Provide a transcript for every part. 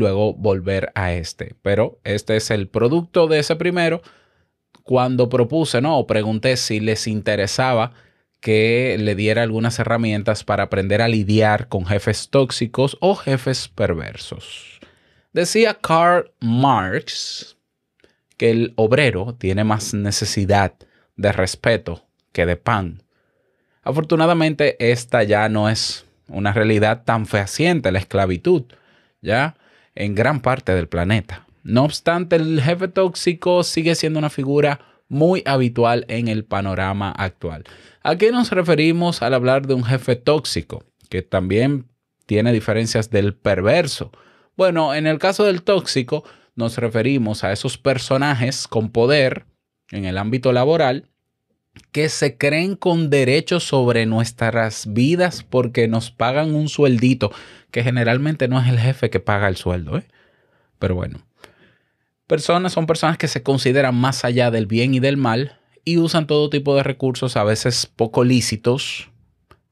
luego volver a este. Pero este es el producto de ese primero. Cuando propuse, ¿no? O pregunté si les interesaba que le diera algunas herramientas para aprender a lidiar con jefes tóxicos o jefes perversos. Decía Karl Marx que el obrero tiene más necesidad de respeto que de pan. Afortunadamente, esta ya no es una realidad tan fehaciente, la esclavitud, ¿ya? en gran parte del planeta. No obstante, el jefe tóxico sigue siendo una figura muy habitual en el panorama actual. ¿A qué nos referimos al hablar de un jefe tóxico? Que también tiene diferencias del perverso. Bueno, en el caso del tóxico, nos referimos a esos personajes con poder en el ámbito laboral que se creen con derechos sobre nuestras vidas porque nos pagan un sueldito, que generalmente no es el jefe que paga el sueldo. ¿eh? Pero bueno, personas son personas que se consideran más allá del bien y del mal y usan todo tipo de recursos, a veces poco lícitos,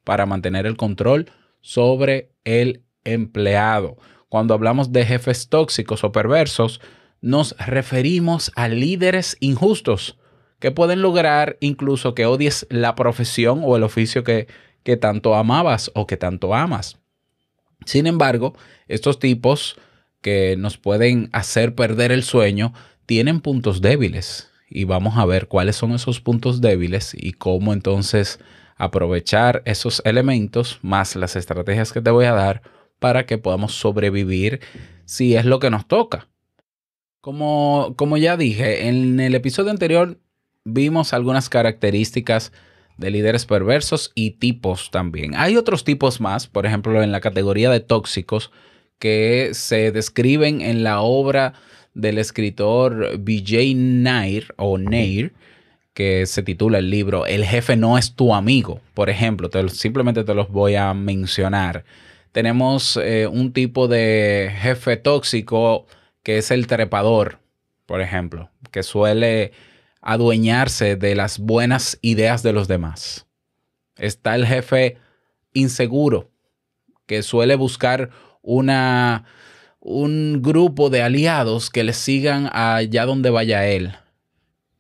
para mantener el control sobre el empleado. Cuando hablamos de jefes tóxicos o perversos, nos referimos a líderes injustos que pueden lograr incluso que odies la profesión o el oficio que, tanto amabas o que tanto amas. Sin embargo, estos tipos que nos pueden hacer perder el sueño tienen puntos débiles y vamos a ver cuáles son esos puntos débiles y cómo entonces aprovechar esos elementos más las estrategias que te voy a dar para que podamos sobrevivir si es lo que nos toca. Como, como ya dije, en el episodio anterior vimos algunas características de líderes perversos y tipos también. Hay otros tipos más, por ejemplo, en la categoría de tóxicos, que se describen en la obra del escritor Vijay Nair o Nair, que se titula el libro El jefe no es tu amigo, por ejemplo, simplemente te los voy a mencionar. Tenemos eh, un tipo de jefe tóxico que es el trepador, por ejemplo, que suele adueñarse de las buenas ideas de los demás. Está el jefe inseguro, que suele buscar una, un grupo de aliados que le sigan allá donde vaya él,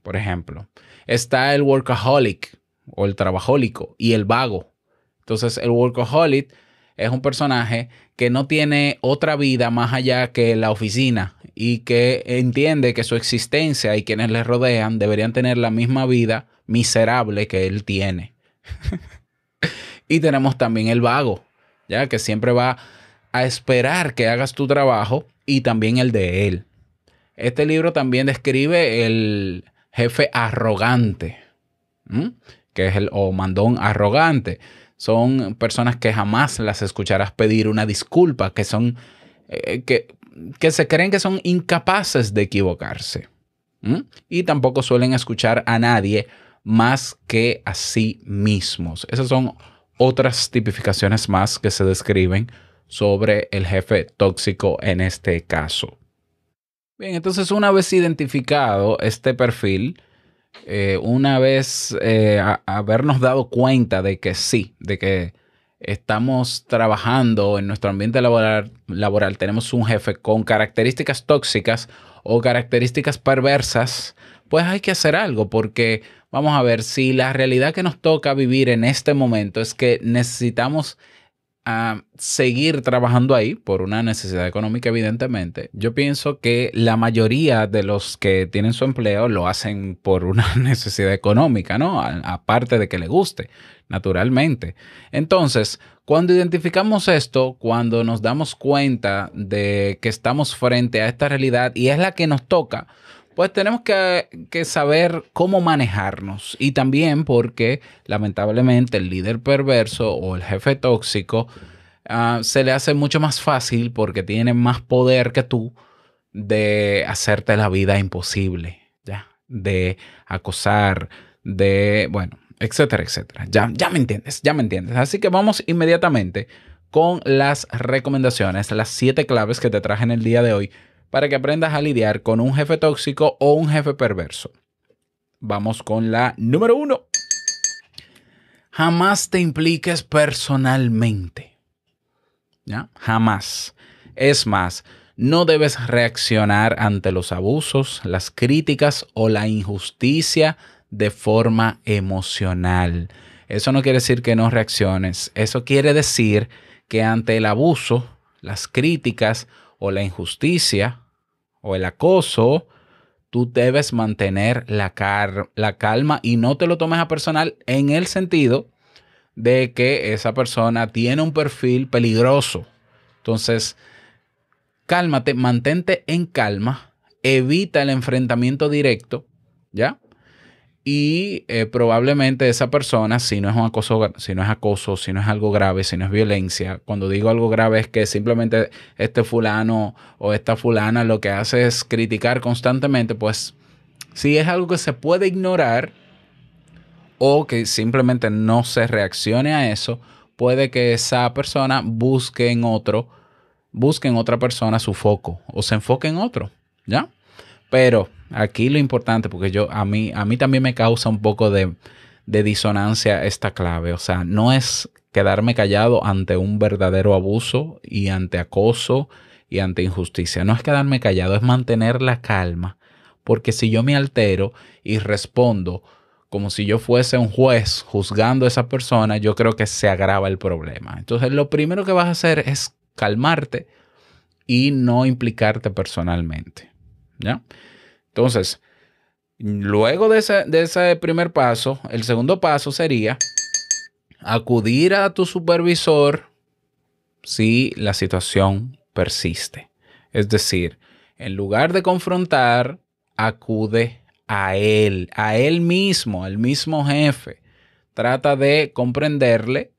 por ejemplo. Está el workaholic o el trabajólico y el vago. Entonces el workaholic es un personaje que no tiene otra vida más allá que la oficina y que entiende que su existencia y quienes le rodean deberían tener la misma vida miserable que él tiene. y tenemos también el vago, ya que siempre va a esperar que hagas tu trabajo y también el de él. Este libro también describe el jefe arrogante, que es el o mandón arrogante, son personas que jamás las escucharás pedir una disculpa, que son, eh, que, se creen que son incapaces de equivocarse. Y tampoco suelen escuchar a nadie más que a sí mismos. Esas son otras tipificaciones más que se describen sobre el jefe tóxico en este caso. Bien, entonces una vez identificado este perfil, eh, una vez eh, habernos dado cuenta de que sí, de que estamos trabajando en nuestro ambiente laboral, laboral, tenemos un jefe con características tóxicas o características perversas, pues hay que hacer algo porque vamos a ver si la realidad que nos toca vivir en este momento es que necesitamos a seguir trabajando ahí por una necesidad económica, evidentemente. Yo pienso que la mayoría de los que tienen su empleo lo hacen por una necesidad económica, ¿no? Aparte de que le guste, naturalmente. Entonces, cuando identificamos esto, cuando nos damos cuenta de que estamos frente a esta realidad y es la que nos toca, pues tenemos que, saber cómo manejarnos. Y también porque lamentablemente el líder perverso o el jefe tóxico ah, se le hace mucho más fácil porque tiene más poder que tú de hacerte la vida imposible, ¿ya? De acosar, de, bueno, etcétera, etcétera. Ya, ya me entiendes, ya me entiendes. Así que vamos inmediatamente con las recomendaciones, las siete claves que te traje en el día de hoy para que aprendas a lidiar con un jefe tóxico o un jefe perverso. Vamos con la número uno. Jamás te impliques personalmente. ¿Ya? Jamás. Es más, no debes reaccionar ante los abusos, las críticas o la injusticia de forma emocional. Eso no quiere decir que no reacciones. Eso quiere decir que ante el abuso, las críticas o la injusticia o el acoso, tú debes mantener la, la calma y no te lo tomes a personal en el sentido de que esa persona tiene un perfil peligroso. Entonces, cálmate, mantente en calma, evita el enfrentamiento directo, ¿ya? y eh, probablemente esa persona, si no es un acoso, si no es acoso, si no es algo grave, si no es violencia, cuando digo algo grave es que simplemente este fulano o esta fulana lo que hace es criticar constantemente, pues si es algo que se puede ignorar o que simplemente no se reaccione a eso, puede que esa persona busque en otro, busque en otra persona su foco o se enfoque en otro, ¿ya? Pero aquí lo importante, porque yo a mí, a mí también me causa un poco de, de disonancia esta clave. O sea, no es quedarme callado ante un verdadero abuso y ante acoso y ante injusticia. No es quedarme callado, es mantener la calma. Porque si yo me altero y respondo como si yo fuese un juez juzgando a esa persona, yo creo que se agrava el problema. Entonces, lo primero que vas a hacer es calmarte y no implicarte personalmente. Entonces, luego de ese, primer paso, el segundo paso sería acudir a tu supervisor si la situación persiste. Es decir, en lugar de confrontar, acude a él, a él mismo, al mismo jefe. Trata de comprenderle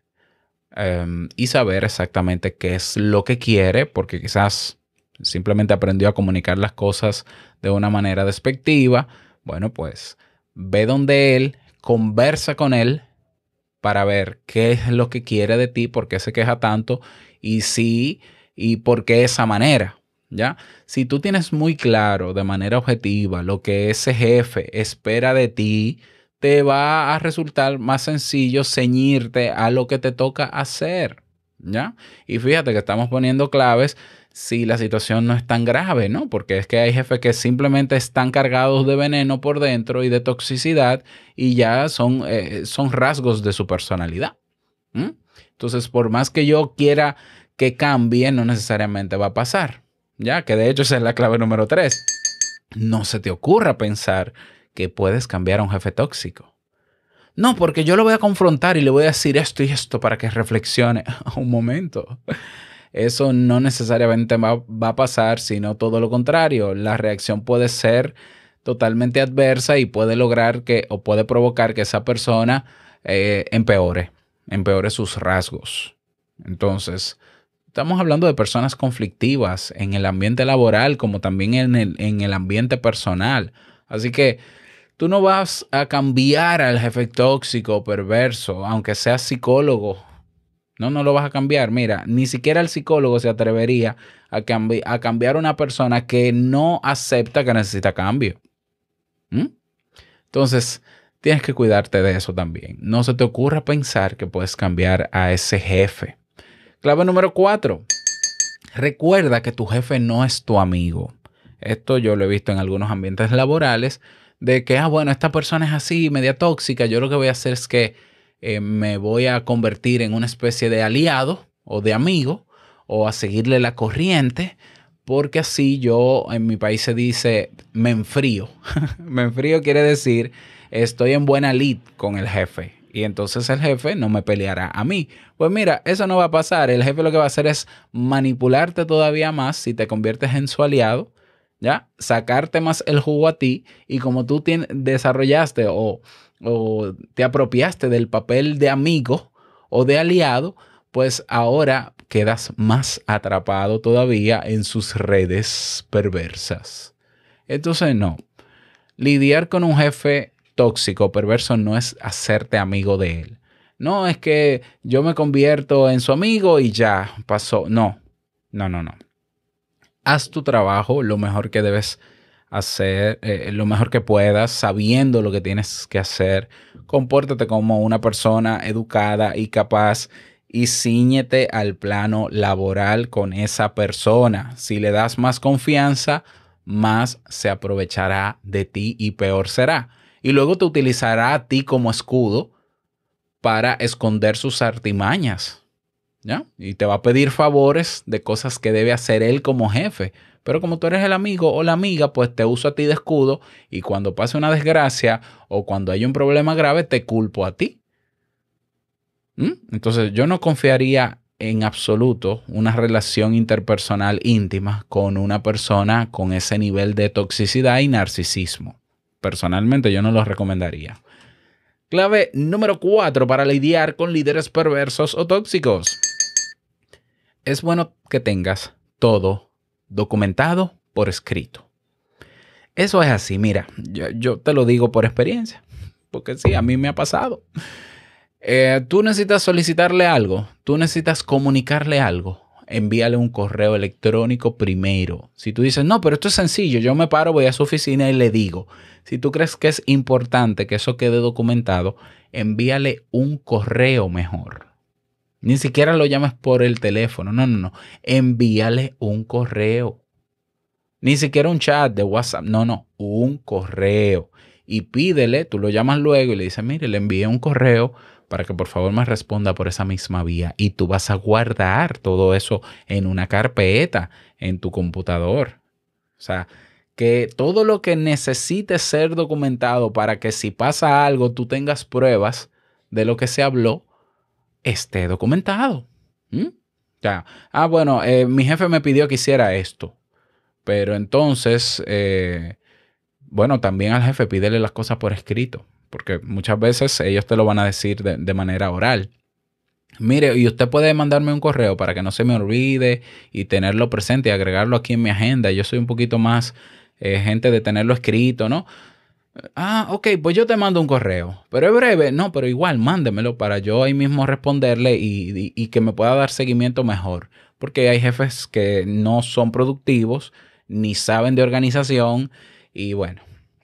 em, y saber exactamente qué es lo que quiere, porque quizás simplemente aprendió a comunicar las cosas de una manera despectiva, bueno, pues ve donde él, conversa con él para ver qué es lo que quiere de ti, por qué se queja tanto y si y por qué esa manera. ¿Ya? Si tú tienes muy claro de manera objetiva lo que ese jefe espera de ti, te va a resultar más sencillo ceñirte a lo que te toca hacer. ¿Ya? Y fíjate que estamos poniendo claves si la situación no es tan grave, ¿no? Porque es que hay jefes que simplemente están cargados de veneno por dentro y de toxicidad y ya son, eh, son rasgos de su personalidad. Entonces, por más que yo quiera que cambie, no necesariamente va a pasar. Ya, que de hecho esa es la clave número tres. No se te ocurra pensar que puedes cambiar a un jefe tóxico. No, porque yo lo voy a confrontar y le voy a decir esto y esto para que reflexione. un momento eso no necesariamente va, a pasar, sino todo lo contrario. La reacción puede ser totalmente adversa y puede lograr que o puede provocar que esa persona eh, empeore, empeore sus rasgos. Entonces, estamos hablando de personas conflictivas en el ambiente laboral como también en el, ambiente personal. Así que tú no vas a cambiar al jefe tóxico, o perverso, aunque seas psicólogo, no, no lo vas a cambiar. Mira, ni siquiera el psicólogo se atrevería a, a cambiar a una persona que no acepta que necesita cambio. ¿Mm? Entonces, tienes que cuidarte de eso también. No se te ocurra pensar que puedes cambiar a ese jefe. Clave número cuatro. Recuerda que tu jefe no es tu amigo. Esto yo lo he visto en algunos ambientes laborales de que, ah, bueno, esta persona es así, media tóxica, yo lo que voy a hacer es que eh, me voy a convertir en una especie de aliado o de amigo o a seguirle la corriente, porque así yo en mi país se dice me enfrío. me enfrío quiere decir estoy en buena lid con el jefe. Y entonces el jefe no me peleará a mí. Pues mira, eso no va a pasar. El jefe lo que va a hacer es manipularte todavía más si te conviertes en su aliado, ¿ya? Sacarte más el jugo a ti y como tú desarrollaste o o te apropiaste del papel de amigo o de aliado, pues ahora quedas más atrapado todavía en sus redes perversas. Entonces no, lidiar con un jefe tóxico, perverso, no es hacerte amigo de él. No es que yo me convierto en su amigo y ya pasó. No, no, no, no. Haz tu trabajo lo mejor que debes hacer eh, lo mejor que puedas, sabiendo lo que tienes que hacer. Compórtate como una persona educada y capaz y ciñete al plano laboral con esa persona. Si le das más confianza, más se aprovechará de ti y peor será. Y luego te utilizará a ti como escudo para esconder sus artimañas. ¿ya? Y te va a pedir favores de cosas que debe hacer él como jefe, pero como tú eres el amigo o la amiga, pues te uso a ti de escudo y cuando pase una desgracia o cuando hay un problema grave, te culpo a ti. ¿Mm? Entonces yo no confiaría en absoluto una relación interpersonal íntima con una persona con ese nivel de toxicidad y narcisismo. Personalmente yo no lo recomendaría. Clave número cuatro para lidiar con líderes perversos o tóxicos. Es bueno que tengas todo documentado por escrito. Eso es así, mira, yo, te lo digo por experiencia, porque sí, a mí me ha pasado. Eh, tú necesitas solicitarle algo, tú necesitas comunicarle algo, envíale un correo electrónico primero. Si tú dices, no, pero esto es sencillo, yo me paro, voy a su oficina y le digo. Si tú crees que es importante que eso quede documentado, envíale un correo mejor. Ni siquiera lo llames por el teléfono. No, no, no. Envíale un correo. Ni siquiera un chat de WhatsApp. No, no. Un correo. Y pídele, tú lo llamas luego y le dices, mire, le envié un correo para que por favor me responda por esa misma vía. Y tú vas a guardar todo eso en una carpeta, en tu computador. O sea, que todo lo que necesite ser documentado para que si pasa algo tú tengas pruebas de lo que se habló, esté documentado. ¿Mm? ah, bueno, eh, mi jefe me pidió que hiciera esto. Pero entonces, eh, bueno, también al jefe pídele las cosas por escrito, porque muchas veces ellos te lo van a decir de, manera oral. Mire, y usted puede mandarme un correo para que no se me olvide y tenerlo presente y agregarlo aquí en mi agenda. Yo soy un poquito más eh, gente de tenerlo escrito, ¿no? Ah, ok, pues yo te mando un correo. Pero es breve, no, pero igual mándemelo para yo ahí mismo responderle y, que me pueda dar seguimiento mejor. Porque hay jefes que no son productivos, ni saben de organización y bueno.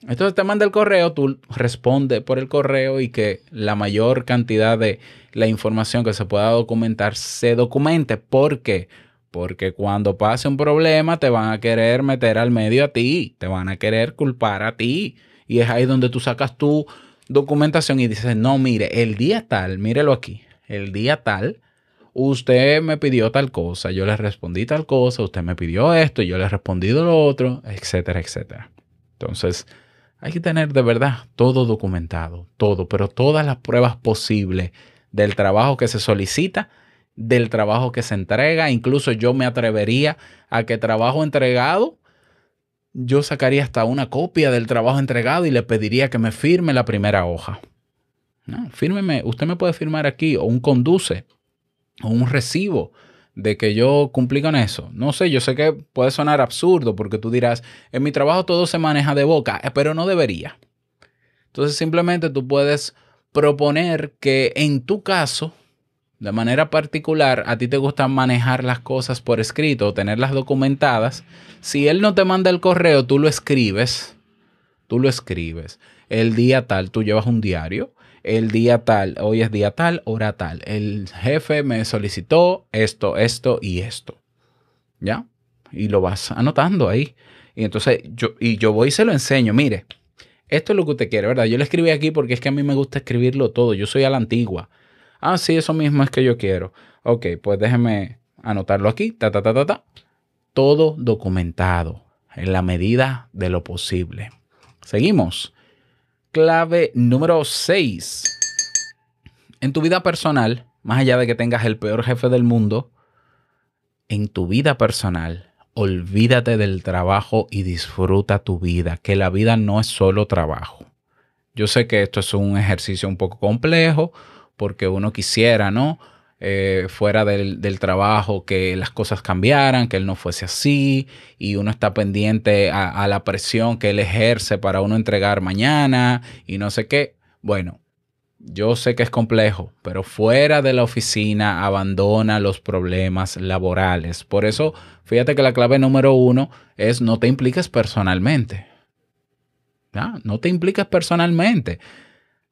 Entonces te manda el correo, tú responde por el correo y que la mayor cantidad de la información que se pueda documentar se documente. ¿Por qué? Porque cuando pase un problema te van a querer meter al medio a ti, te van a querer culpar a ti. Y es ahí donde tú sacas tu documentación y dices, no, mire, el día tal, mírelo aquí, el día tal, usted me pidió tal cosa, yo le respondí tal cosa, usted me pidió esto, yo le respondí lo otro, etcétera, etcétera. Entonces, hay que tener de verdad todo documentado, todo, pero todas las pruebas posibles del trabajo que se solicita, del trabajo que se entrega. Incluso yo me atrevería a que trabajo entregado yo sacaría hasta una copia del trabajo entregado y le pediría que me firme la primera hoja. fírmeme, usted me puede firmar aquí o un conduce o un recibo de que yo cumplí con eso. No sé, yo sé que puede sonar absurdo porque tú dirás, en mi trabajo todo se maneja de boca, eh, pero no debería. Entonces simplemente tú puedes proponer que en tu caso de manera particular, a ti te gusta manejar las cosas por escrito, tenerlas documentadas. Si él no te manda el correo, tú lo escribes. Tú lo escribes. El día tal, tú llevas un diario. El día tal, hoy es día tal, hora tal. El jefe me solicitó esto, esto y esto. ¿Ya? Y lo vas anotando ahí. Y entonces yo, y yo voy y se lo enseño. Mire, esto es lo que usted quiere, ¿verdad? Yo lo escribí aquí porque es que a mí me gusta escribirlo todo. Yo soy a la antigua. Ah, sí, eso mismo es que yo quiero. Ok, pues déjeme anotarlo aquí, ta, ta, ta, ta, ta. Todo documentado en la medida de lo posible. Seguimos. Clave número 6. En tu vida personal, más allá de que tengas el peor jefe del mundo, en tu vida personal, olvídate del trabajo y disfruta tu vida, que la vida no es solo trabajo. Yo sé que esto es un ejercicio un poco complejo, porque uno quisiera, ¿no? Eh, fuera del, trabajo, que las cosas cambiaran, que él no fuese así, y uno está pendiente a, la presión que él ejerce para uno entregar mañana y no sé qué. Bueno, yo sé que es complejo, pero fuera de la oficina abandona los problemas laborales. Por eso, fíjate que la clave número uno es no te impliques personalmente. No, no te impliques personalmente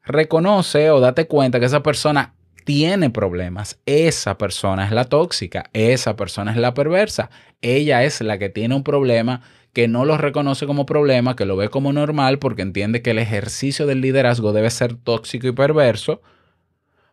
reconoce o date cuenta que esa persona tiene problemas, esa persona es la tóxica, esa persona es la perversa, ella es la que tiene un problema que no lo reconoce como problema, que lo ve como normal porque entiende que el ejercicio del liderazgo debe ser tóxico y perverso,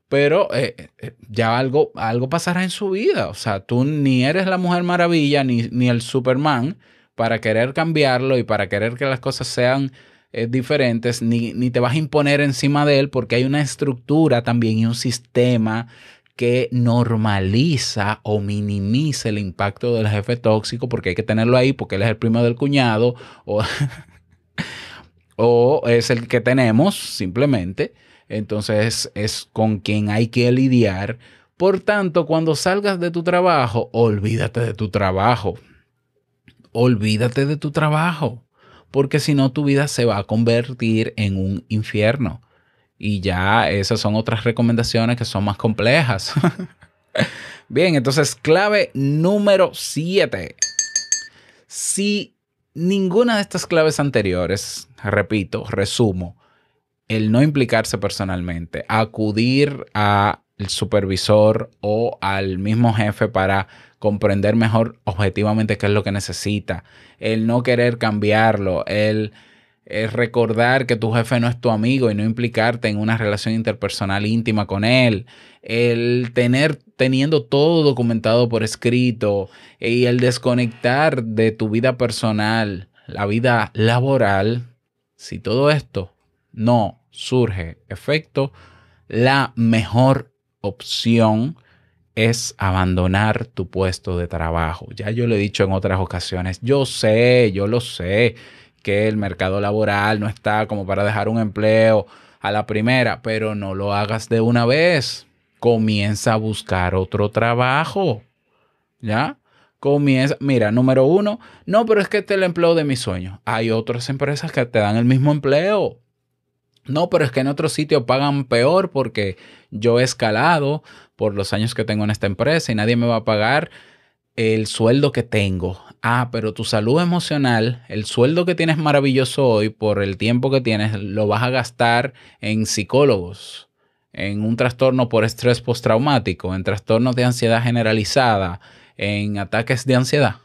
pero eh, eh, ya algo, algo pasará en su vida, o sea, tú ni eres la mujer maravilla ni, ni el Superman para querer cambiarlo y para querer que las cosas sean es eh, diferentes, ni, te vas a imponer encima de él porque hay una estructura también y un sistema que normaliza o minimiza el impacto del jefe tóxico porque hay que tenerlo ahí porque él es el primo del cuñado o, o es el que tenemos simplemente. Entonces es con quien hay que lidiar. Por tanto, cuando salgas de tu trabajo, olvídate de tu trabajo. Olvídate de tu trabajo porque si no tu vida se va a convertir en un infierno. Y ya esas son otras recomendaciones que son más complejas. Bien, entonces clave número 7. Si ninguna de estas claves anteriores, repito, resumo, el no implicarse personalmente, acudir al supervisor o al mismo jefe para comprender mejor objetivamente qué es lo que necesita, el no querer cambiarlo, el, recordar que tu jefe no es tu amigo y no implicarte en una relación interpersonal íntima con él, el tener teniendo todo documentado por escrito y el desconectar de tu vida personal, la vida laboral, si todo esto no surge efecto, la mejor opción es abandonar tu puesto de trabajo. Ya yo lo he dicho en otras ocasiones, yo sé, yo lo sé, que el mercado laboral no está como para dejar un empleo a la primera, pero no lo hagas de una vez. Comienza a buscar otro trabajo. ¿Ya? Comienza, mira, número uno, no, pero es que este es el empleo de mi sueño. Hay otras empresas que te dan el mismo empleo. No, pero es que en otro sitio pagan peor porque yo he escalado, por los años que tengo en esta empresa y nadie me va a pagar el sueldo que tengo. Ah, pero tu salud emocional, el sueldo que tienes maravilloso hoy por el tiempo que tienes, lo vas a gastar en psicólogos, en un trastorno por estrés postraumático, en trastornos de ansiedad generalizada, en ataques de ansiedad.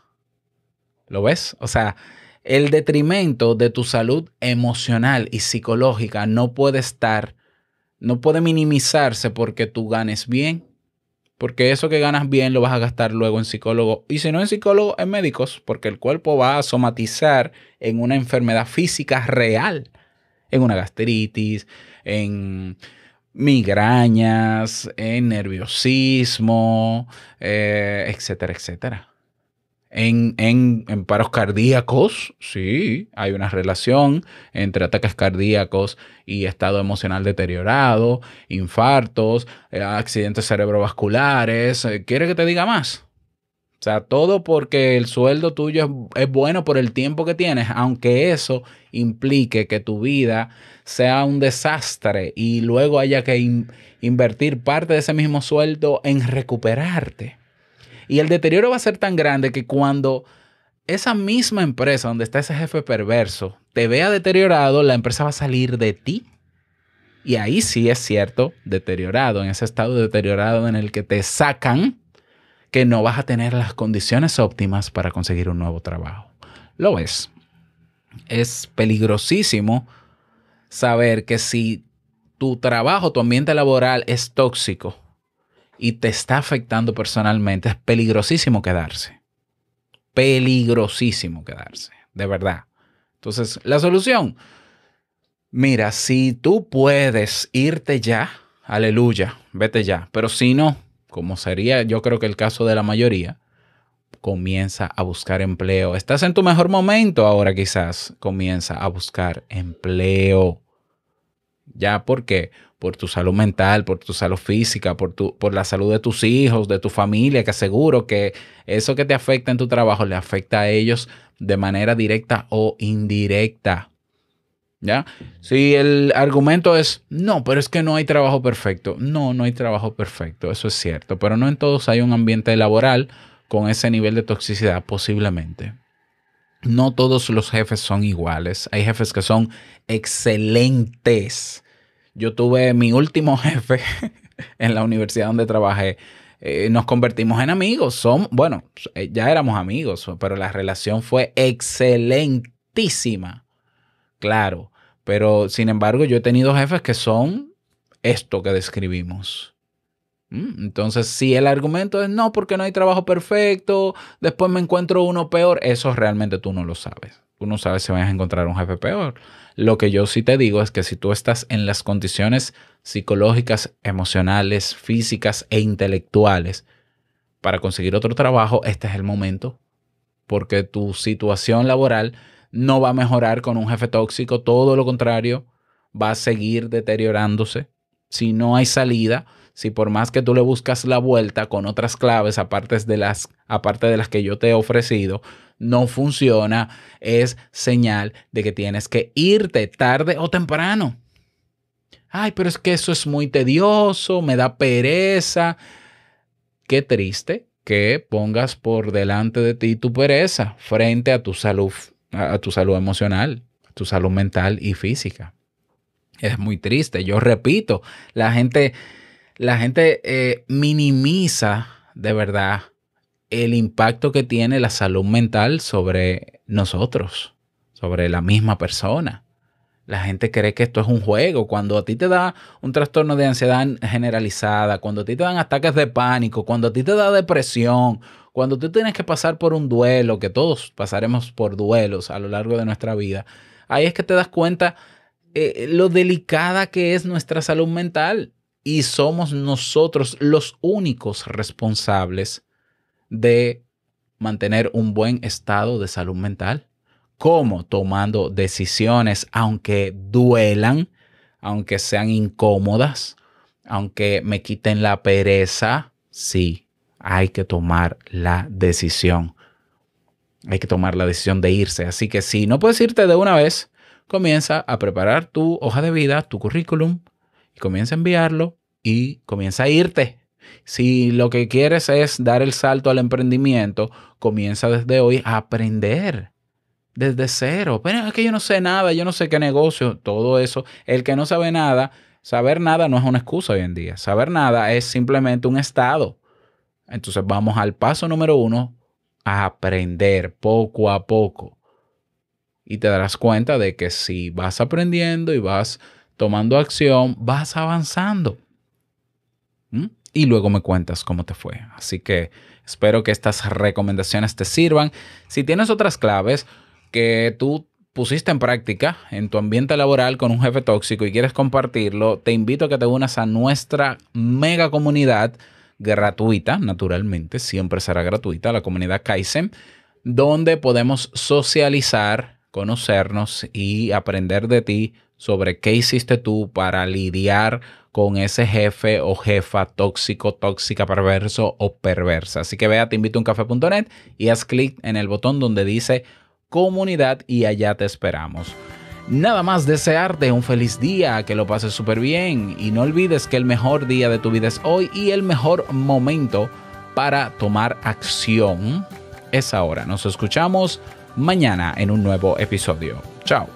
¿Lo ves? O sea, el detrimento de tu salud emocional y psicológica no puede estar, no puede minimizarse porque tú ganes bien porque eso que ganas bien lo vas a gastar luego en psicólogo. Y si no en psicólogo, en médicos, porque el cuerpo va a somatizar en una enfermedad física real. En una gastritis, en migrañas, en nerviosismo, eh, etcétera, etcétera en, en, paros cardíacos, sí, hay una relación entre ataques cardíacos y estado emocional deteriorado, infartos, eh, accidentes cerebrovasculares. Eh, ¿Quiere que te diga más? O sea, todo porque el sueldo tuyo es, bueno por el tiempo que tienes, aunque eso implique que tu vida sea un desastre y luego haya que invertir parte de ese mismo sueldo en recuperarte. Y el deterioro va a ser tan grande que cuando esa misma empresa donde está ese jefe perverso te vea deteriorado, la empresa va a salir de ti. Y ahí sí es cierto, deteriorado, en ese estado deteriorado en el que te sacan, que no vas a tener las condiciones óptimas para conseguir un nuevo trabajo. Lo es. Es peligrosísimo saber que si tu trabajo, tu ambiente laboral es tóxico, y te está afectando personalmente, es peligrosísimo quedarse. Peligrosísimo quedarse, de verdad. Entonces, la solución, mira, si tú puedes irte ya, aleluya, vete ya, pero si no, como sería yo creo que el caso de la mayoría, comienza a buscar empleo. Estás en tu mejor momento ahora quizás, comienza a buscar empleo. ¿Ya por qué? Por tu salud mental, por tu salud física, por, la salud de tus hijos, de tu familia, que seguro que eso que te afecta en tu trabajo le afecta a ellos de manera directa o indirecta. ¿Ya? Si el argumento es, no, pero es que no hay trabajo perfecto. No, no hay trabajo perfecto, eso es cierto, pero no en todos hay un ambiente laboral con ese nivel de toxicidad, posiblemente no todos los jefes son iguales. Hay jefes que son excelentes. Yo tuve mi último jefe en la universidad donde trabajé. Eh, nos convertimos en amigos. Son, bueno, eh, ya éramos amigos, pero la relación fue excelentísima. Claro, pero sin embargo yo he tenido jefes que son esto que describimos. Mm, entonces, si el argumento es no, porque no hay trabajo perfecto, después me encuentro uno peor, eso realmente tú no lo sabes. Tú no sabes si vas a encontrar un jefe peor. Lo que yo sí te digo es que si tú estás en las condiciones psicológicas, emocionales, físicas e intelectuales para conseguir otro trabajo, este es el momento, porque tu situación laboral no va a mejorar con un jefe tóxico, todo lo contrario, va a seguir deteriorándose. Si no hay salida, si por más que tú le buscas la vuelta con otras claves, aparte de las, aparte de las que yo te he ofrecido, no funciona, es señal de que tienes que irte tarde o temprano. Ay, pero es que eso es muy tedioso, me da pereza. Qué triste que pongas por delante de ti tu pereza frente a tu salud, a tu salud emocional, a tu salud mental y física. Es muy triste. Yo repito, la gente la gente eh, minimiza de verdad el impacto que tiene la salud mental sobre nosotros, sobre la misma persona. La gente cree que esto es un juego. Cuando a ti te da un trastorno de ansiedad generalizada, cuando a ti te dan ataques de pánico, cuando a ti te da depresión, cuando tú tienes que pasar por un duelo, que todos pasaremos por duelos a lo largo de nuestra vida, ahí es que te das cuenta eh, lo delicada que es nuestra salud mental y somos nosotros los únicos responsables de mantener un buen estado de salud mental. ¿Cómo? Tomando decisiones, aunque duelan, aunque sean incómodas, aunque me quiten la pereza, sí, hay que tomar la decisión. Hay que tomar la decisión de irse. Así que si no puedes irte de una vez, comienza a preparar tu hoja de vida, tu currículum, comienza a enviarlo y comienza a irte. Si lo que quieres es dar el salto al emprendimiento, comienza desde hoy a aprender desde cero. Pero es que yo no sé nada, yo no sé qué negocio, todo eso. El que no sabe nada, saber nada no es una excusa hoy en día. Saber nada es simplemente un estado. Entonces vamos al paso número uno, a aprender poco a poco. Y te darás cuenta de que si vas aprendiendo y vas tomando acción, vas avanzando. ¿Mm? Y luego me cuentas cómo te fue. Así que espero que estas recomendaciones te sirvan. Si tienes otras claves que tú pusiste en práctica en tu ambiente laboral con un jefe tóxico y quieres compartirlo, te invito a que te unas a nuestra mega comunidad gratuita, naturalmente, siempre será gratuita, la comunidad Kaizen, donde podemos socializar, conocernos y aprender de ti sobre qué hiciste tú para lidiar con ese jefe o jefa tóxico, tóxica, perverso o perversa. Así que vea, te invito a uncafe.net y haz clic en el botón donde dice comunidad y allá te esperamos. Nada más desearte un feliz día, que lo pases súper bien y no olvides que el mejor día de tu vida es hoy y el mejor momento para tomar acción es ahora. Nos escuchamos mañana en un nuevo episodio. Chao.